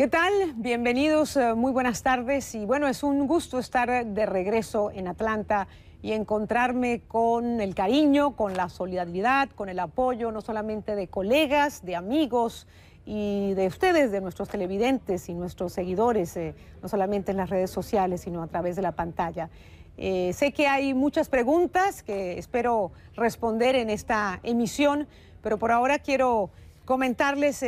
¿Qué tal? Bienvenidos, eh, muy buenas tardes y bueno, es un gusto estar de regreso en Atlanta y encontrarme con el cariño, con la solidaridad, con el apoyo no solamente de colegas, de amigos y de ustedes, de nuestros televidentes y nuestros seguidores, eh, no solamente en las redes sociales, sino a través de la pantalla. Eh, sé que hay muchas preguntas que espero responder en esta emisión, pero por ahora quiero comentarles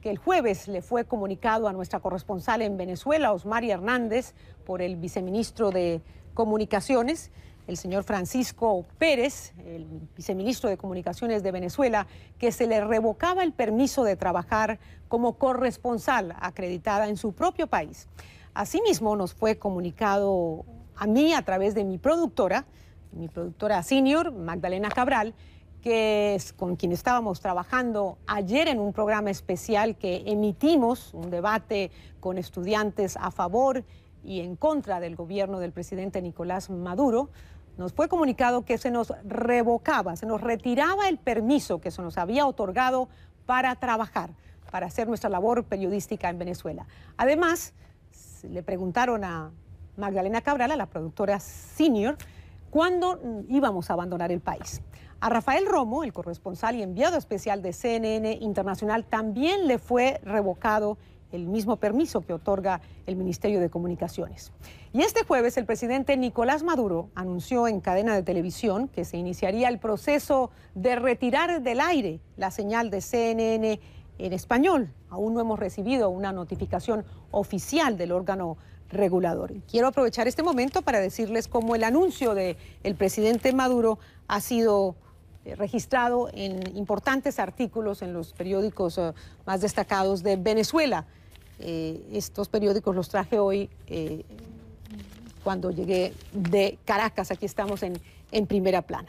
que el jueves le fue comunicado a nuestra corresponsal en Venezuela, Osmari Hernández, por el viceministro de Comunicaciones, el señor Francisco Pérez, el viceministro de Comunicaciones de Venezuela, que se le revocaba el permiso de trabajar como corresponsal acreditada en su propio país. Asimismo, nos fue comunicado a mí a través de mi productora, mi productora senior, Magdalena Cabral, que es con quien estábamos trabajando ayer en un programa especial que emitimos, un debate con estudiantes a favor y en contra del gobierno del presidente Nicolás Maduro, nos fue comunicado que se nos revocaba, se nos retiraba el permiso que se nos había otorgado para trabajar, para hacer nuestra labor periodística en Venezuela. Además, le preguntaron a Magdalena Cabral, la productora senior, cuándo íbamos a abandonar el país. A Rafael Romo, el corresponsal y enviado especial de CNN Internacional, también le fue revocado el mismo permiso que otorga el Ministerio de Comunicaciones. Y este jueves el presidente Nicolás Maduro anunció en cadena de televisión que se iniciaría el proceso de retirar del aire la señal de CNN en español. Aún no hemos recibido una notificación oficial del órgano regulador. Quiero aprovechar este momento para decirles cómo el anuncio del el presidente Maduro ha sido eh, registrado en importantes artículos en los periódicos eh, más destacados de Venezuela. Eh, estos periódicos los traje hoy cuando llegué de Caracas. Aquí estamos en, en primera plana.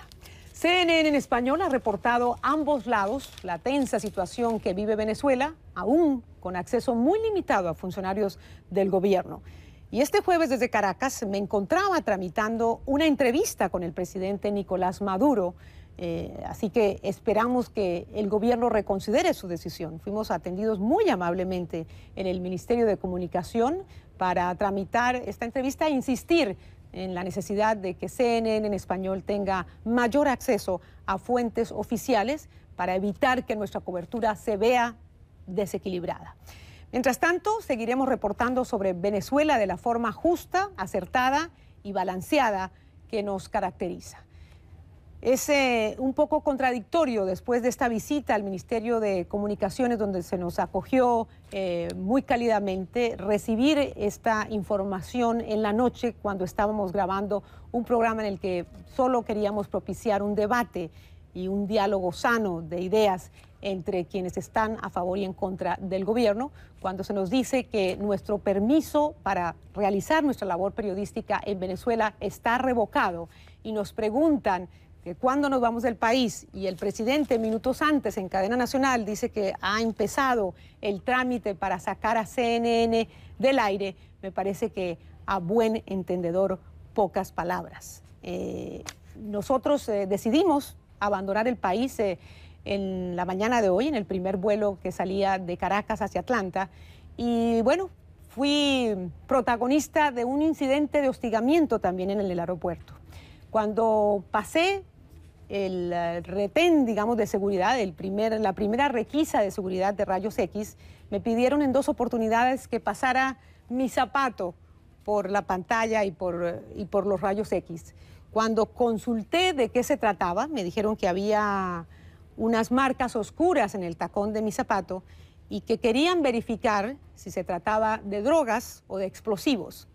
CNN en español ha reportado ambos lados la tensa situación que vive Venezuela, aún con acceso muy limitado a funcionarios del gobierno. Y este jueves desde Caracas me encontraba tramitando una entrevista con el presidente Nicolás Maduro eh, así que esperamos que el gobierno reconsidere su decisión. Fuimos atendidos muy amablemente en el Ministerio de Comunicación para tramitar esta entrevista e insistir en la necesidad de que CNN en español tenga mayor acceso a fuentes oficiales para evitar que nuestra cobertura se vea desequilibrada. Mientras tanto, seguiremos reportando sobre Venezuela de la forma justa, acertada y balanceada que nos caracteriza es eh, un poco contradictorio después de esta visita al Ministerio de Comunicaciones, donde se nos acogió eh, muy cálidamente, recibir esta información en la noche cuando estábamos grabando un programa en el que solo queríamos propiciar un debate y un diálogo sano de ideas entre quienes están a favor y en contra del gobierno, cuando se nos dice que nuestro permiso para realizar nuestra labor periodística en Venezuela está revocado y nos preguntan que cuando nos vamos del país y el presidente minutos antes en cadena nacional dice que ha empezado el trámite para sacar a CNN del aire, me parece que a buen entendedor pocas palabras. Eh, nosotros eh, decidimos abandonar el país eh, en la mañana de hoy, en el primer vuelo que salía de Caracas hacia Atlanta, y bueno, fui protagonista de un incidente de hostigamiento también en el aeropuerto. Cuando pasé el eh, retén, digamos, de seguridad, el primer, la primera requisa de seguridad de rayos X, me pidieron en dos oportunidades que pasara mi zapato por la pantalla y por, y por los rayos X. Cuando consulté de qué se trataba, me dijeron que había unas marcas oscuras en el tacón de mi zapato y que querían verificar si se trataba de drogas o de explosivos.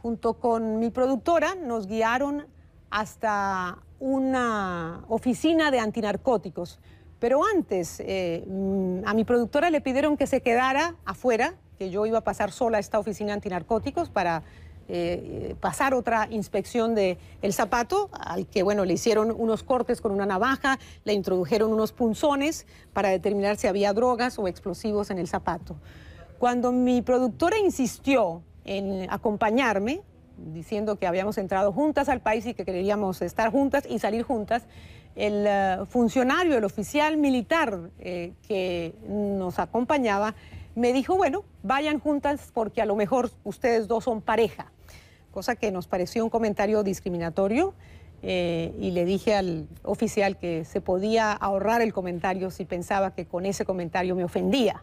Junto con mi productora nos guiaron hasta una oficina de antinarcóticos. Pero antes, eh, mm, a mi productora le pidieron que se quedara afuera, que yo iba a pasar sola a esta oficina antinarcóticos para eh, eh, pasar otra inspección del el zapato, al que bueno, le hicieron unos cortes con una navaja, le introdujeron unos punzones para determinar si había drogas o explosivos en el zapato. Cuando mi productora insistió en acompañarme, diciendo que habíamos entrado juntas al país y que queríamos estar juntas y salir juntas, el eh, funcionario, el oficial militar eh, que nos acompañaba, me dijo, bueno, vayan juntas porque a lo mejor ustedes dos son pareja, cosa que nos pareció un comentario discriminatorio. Eh, y le dije al oficial que se podía ahorrar el comentario si pensaba que con ese comentario me ofendía.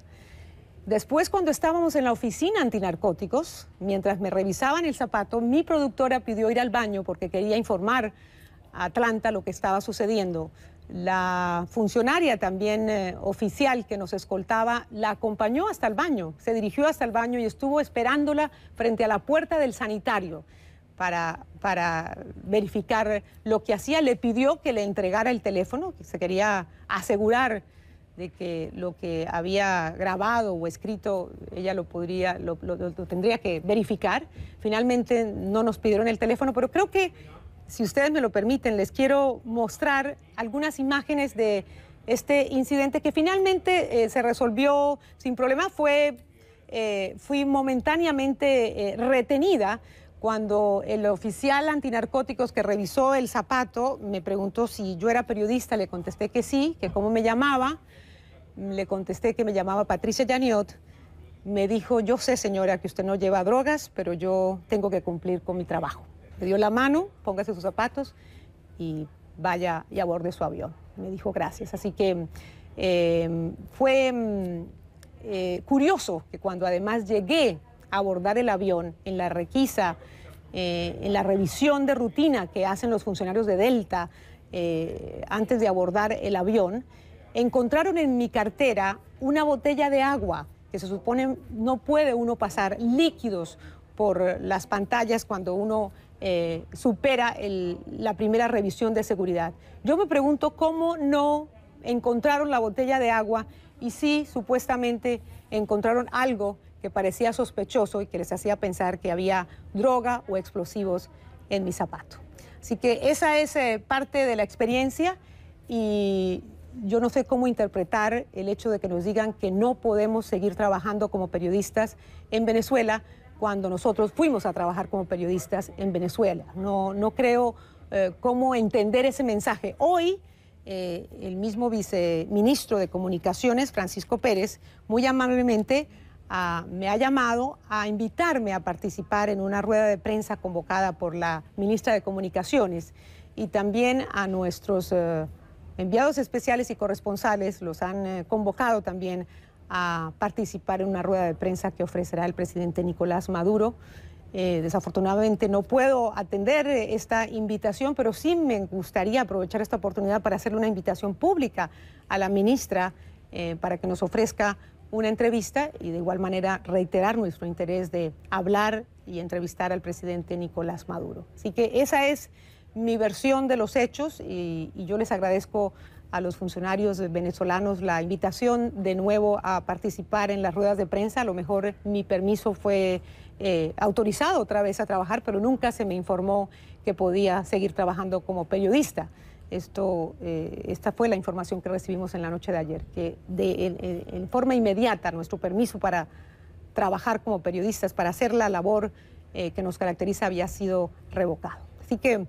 Después, cuando estábamos en la oficina antinarcóticos, mientras me revisaban el zapato, mi productora pidió ir al baño porque quería informar a Atlanta lo que estaba sucediendo. La funcionaria también eh, oficial que nos escoltaba la acompañó hasta el baño, se dirigió hasta el baño y estuvo esperándola frente a la puerta del sanitario para, para verificar lo que hacía. Le pidió que le entregara el teléfono, que se quería asegurar de que lo que había grabado o escrito ella lo podría, tendría que verificar. Finalmente no nos pidieron el teléfono, pero creo que si ustedes me lo permiten, les quiero mostrar algunas imágenes de este incidente que finalmente eh, se resolvió sin problema. Fue, eh, fui momentáneamente eh, retenida cuando el oficial antinarcóticos que revisó el zapato me preguntó si yo era periodista, le contesté que sí, que cómo me llamaba, le contesté que me llamaba Patricia Janiot, me dijo, yo sé señora que usted no lleva drogas, pero yo tengo que cumplir con mi trabajo. Me dio la mano, póngase sus zapatos y vaya y aborde su avión. Me dijo gracias. Así que eh, fue mm, eh, curioso que cuando además llegué abordar el avión, en la requisa, eh, en la revisión de rutina que hacen los funcionarios de Delta eh, antes de abordar el avión, encontraron en mi cartera una botella de agua que se supone no puede uno pasar líquidos por las pantallas cuando uno eh, supera la primera revisión de seguridad. Yo me pregunto cómo no encontraron la botella de agua y si supuestamente encontraron algo que parecía sospechoso y que les hacía pensar que había droga o explosivos en mi zapato. Así que esa es eh, parte de la experiencia y yo no sé cómo interpretar el hecho de que nos digan que no podemos seguir trabajando como periodistas en Venezuela cuando nosotros fuimos a trabajar como periodistas en Venezuela. No, no creo eh, cómo entender ese mensaje. Hoy eh, el mismo viceministro de Comunicaciones, Francisco Pérez, muy amablemente me ha llamado a invitarme a participar en una rueda de prensa convocada por la ministra de Comunicaciones y también a nuestros eh, enviados especiales y corresponsales los han eh, convocado también a participar en una rueda de prensa que ofrecerá el presidente Nicolás Maduro. Eh, desafortunadamente no puedo atender esta invitación, pero sí me gustaría aprovechar esta oportunidad para hacerle una invitación pública a la ministra para que nos ofrezca una entrevista y de igual manera reiterar nuestro interés de hablar y entrevistar al presidente Nicolás Maduro. Así que esa es mi versión de los hechos y, yo les agradezco a los funcionarios venezolanos la invitación de nuevo a participar en las ruedas de prensa. A lo mejor mi permiso fue eh, autorizado otra vez a trabajar, pero nunca se me informó que podía seguir trabajando como periodista. Esto, eh, esta fue la información que recibimos en la noche de ayer, que de, en, forma inmediata nuestro permiso para trabajar como periodistas, para hacer la labor eh, que nos caracteriza, había sido revocado. Así que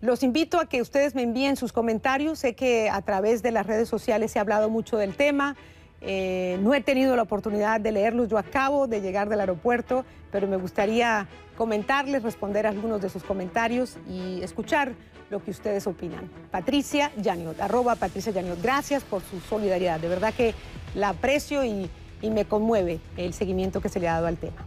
los invito a que ustedes me envíen sus comentarios. Sé que a través de las redes sociales se ha hablado mucho del tema. Eh, no he tenido la oportunidad de leerlos, yo acabo de llegar del aeropuerto, pero me gustaría comentarles, responder algunos de sus comentarios y escuchar lo que ustedes opinan. Patricia Yaniot, arroba Patricia Yaniot, gracias por su solidaridad, de verdad que la aprecio y me conmueve el seguimiento que se le ha dado al tema.